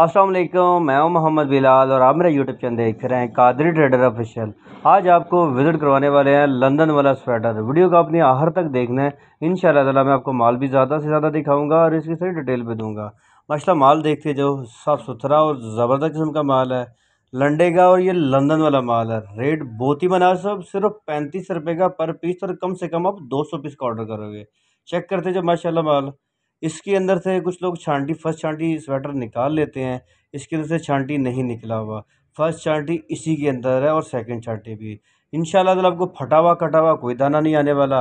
असलम मैं हूं मोहम्मद बिलाल और आप मेरा यूट्यूब चैनल देख रहे हैं कादरी ट्रेडर ऑफिशियल आज आपको विज़िट करवाने वाले हैं लंदन वाला स्वेटर वीडियो को आपने आहर तक देखना है इन शाला मैं आपको माल भी ज़्यादा से ज़्यादा दिखाऊंगा और इसकी सारी डिटेल भी दूंगा माशा माल देखते जो साफ़ सुथरा और ज़बरदस्त किस्म का माल है लंडे का और ये लंदन वाला माल है रेट बहुत ही मुनासब सिर्फ पैंतीस रुपये का पर पीस और कम से कम आप दो सौ पीस का ऑर्डर करोगे चेक करते जो माशा माल इसके अंदर से कुछ लोग छांटी फर्स्ट छांटी स्वेटर निकाल लेते हैं इसके अंदर से छांटी नहीं निकला हुआ फर्स्ट छांटी इसी के अंदर है और सेकंड छांटी भी इन ताला आपको फटा हुआ कटा हुआ कोई दाना नहीं आने वाला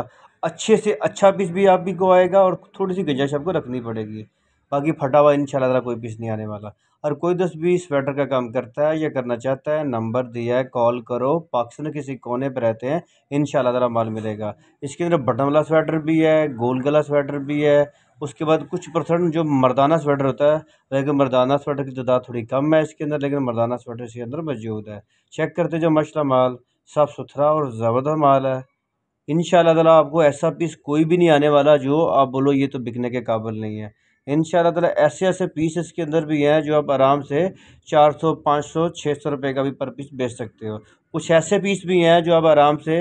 अच्छे से अच्छा पीस भी आप ही को आएगा और थोड़ी सी गुंजाइश आपको रखनी पड़ेगी बाकी फटा हुआ इन ताला कोई पीस नहीं आने वाला और कोई दोस्त भी स्वेटर का काम करता है या करना चाहता है नंबर दिया है कॉल करो पाकिस्तान किसी कोने पर रहते हैं इन ताला माल मिलेगा इसके अंदर बटन वाला स्वेटर भी है गोल गला स्वेटर भी है उसके बाद कुछ परसेंट जो मर्दाना स्वेटर होता है लेकिन मर्दाना स्वेटर की तादाद थोड़ी कम है इसके अंदर लेकिन मर्दाना स्वेटर इसके अंदर मौजूद है चेक करते जो माशा माल साफ़ सुथरा और ज़बरदस्त माल है इन ताला आपको ऐसा पीस कोई भी नहीं आने वाला जो आप बोलो ये तो बिकने के काबिल नहीं है इन ताला ऐसे ऐसे पीसेस के अंदर भी हैं जो आप आराम से चार सौ पाँच सौ छः सौ रुपये का भी पर पीस बेच सकते हो कुछ ऐसे पीस भी हैं जो आप आराम से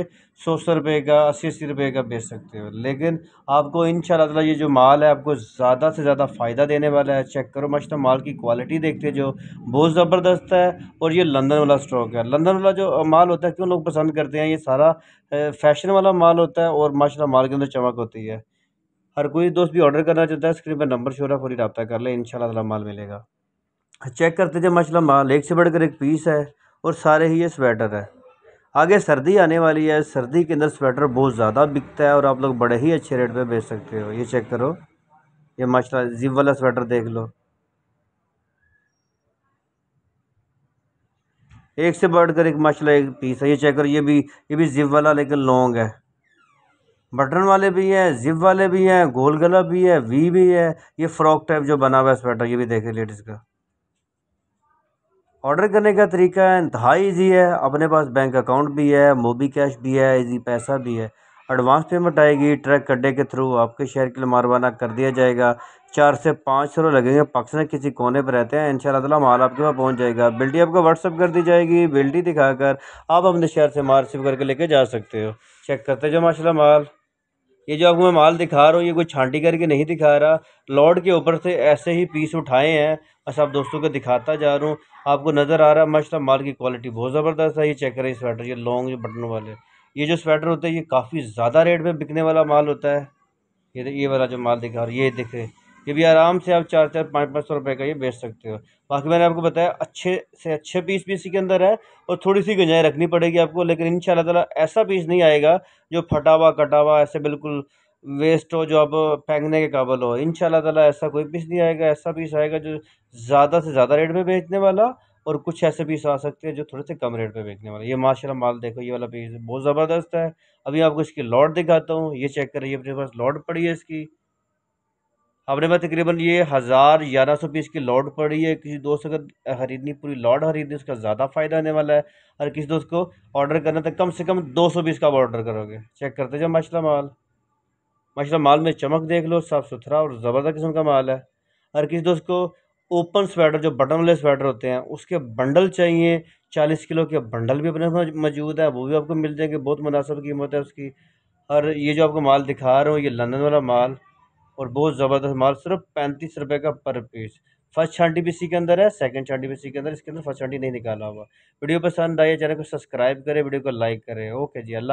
सौ सौ रुपये का अस्सी अस्सी रुपये का बेच सकते हो लेकिन आपको इन ताला ये जो माल है आपको ज़्यादा से ज़्यादा फ़ायदा देने वाला है चेक करो मशा माल की क्वालिटी देखते जो बहुत ज़बरदस्त है और ये लंदन वाला स्टॉक है लंदन वाला जो माल होता है क्यों लोग पसंद करते हैं ये सारा फैशन वाला माल होता है और माशा माल के अंदर चमक होती है हर कोई दोस्त भी ऑर्डर करना चाहता है स्क्रीन पर नंबर शो है फौरी रबा कर ले इन शाला माल मिलेगा चेक करते थे माशा माल एक से बढ़कर एक पीस है और सारे ही ये स्वेटर है आगे सर्दी आने वाली है सर्दी के अंदर स्वेटर बहुत ज़्यादा बिकता है और आप लोग बड़े ही अच्छे रेट पर बेच सकते हो ये चेक करो ये माशा जिप वाला स्वेटर देख लो एक से बढ़कर एक माशा एक पीस है ये चेक करो ये भी ये भी जिप वाला लेकिन लॉन्ग है बटन वाले भी हैं ज़िप वाले भी हैं गोल गला भी है वी भी है ये फ़्रॉक टाइप जो बना हुआ है स्वेटर ये भी देखें लेडीज़ का ऑर्डर करने का तरीका इंतहा ईजी है अपने पास बैंक अकाउंट भी है मोबी कैश भी है ईजी पैसा भी है एडवांस पेमेंट आएगी ट्रक कड्डे के थ्रू आपके शहर के लिए मारवाना कर दिया जाएगा चार से पाँच सौ लगेंगे पाकिस्तान किसी कोने पर रहते हैं इन शाला माल आपके पास पहुँच जाएगा बिल्टी आपको व्हाट्सअप कर दी जाएगी बिल्टी दिखाकर आप अपने शहर से माल रिसीव करके लेके जा सकते हो चेक करते जाओ माशाल्लाह माल ये जो आपको मैं माल दिखा रहा हूँ ये कोई छांटी करके नहीं दिखा रहा लॉर्ड के ऊपर से ऐसे ही पीस उठाए हैं बस आप दोस्तों को दिखाता जा रहा हूँ आपको नज़र आ रहा है माशा माल की क्वालिटी बहुत ज़बरदस्त है ये चेक करें स्वेटर ये लॉन्ग जो बटन वाले ये जो स्वेटर होता है ये काफ़ी ज़्यादा रेट में बिकने वाला माल होता है ये ये वाला जो माल दिखा रहा है ये दिखे ये भी आराम से आप चार चार पाँच पाँच सौ रुपये का ये बेच सकते हो बाकी मैंने आपको बताया अच्छे से अच्छे पीस भी इसी के अंदर है और थोड़ी सी गंजाई रखनी पड़ेगी आपको लेकिन इन ताला ऐसा पीस नहीं आएगा जो फटा हुआ कटा हुआ ऐसे बिल्कुल वेस्ट हो जो आप फेंकने के काबल हो इन ताला ऐसा कोई पीस नहीं आएगा ऐसा पीस आएगा जो ज़्यादा से ज़्यादा रेट में बेचने वाला और कुछ ऐसे पीस आ सकते हैं जो थोड़े से कम रेट पर बेचने वाला ये माशा माल देखो ये वाला पीस बहुत ज़बरदस्त है अभी आपको इसकी लॉट दिखाता हूँ ये चेक करिए अपने पास लॉट पड़ी है इसकी हमने में तकरीबन ये हज़ार ग्यारह सौ पीस की लॉट पड़ी है किसी दोस्त अगर खरीदनी पूरी लॉट खरीदनी उसका ज़्यादा फ़ायदा होने वाला है और किसी दोस्त को ऑर्डर करना तो कम से कम दो सौ पीस का आप ऑर्डर करोगे चेक करते जाओ माशा माल माशा माल में चमक देख लो साफ़ सुथरा और ज़बरदस्त किस्म का माल है और किसी दोस्त को ओपन स्वेटर जो बटन वाले स्वेटर होते हैं उसके बंडल चाहिए चालीस किलो के बंडल भी अपने मौजूद है वो भी आपको मिल जाएंगे बहुत मुनासिब कीमत है उसकी और ये जो आपको माल दिखा रहा हूँ ये लंदन वाला माल और बहुत ज़बरदस्त माल सिर्फ पैंतीस रुपये का पर पीस फर्स्ट छांटी भी के अंदर है सेकंड छांटी भी के अंदर इसके अंदर फर्स्ट छांटी नहीं निकाला हुआ वीडियो पसंद है चैनल को सब्सक्राइब करें वीडियो को लाइक करें ओके जी अल्लाह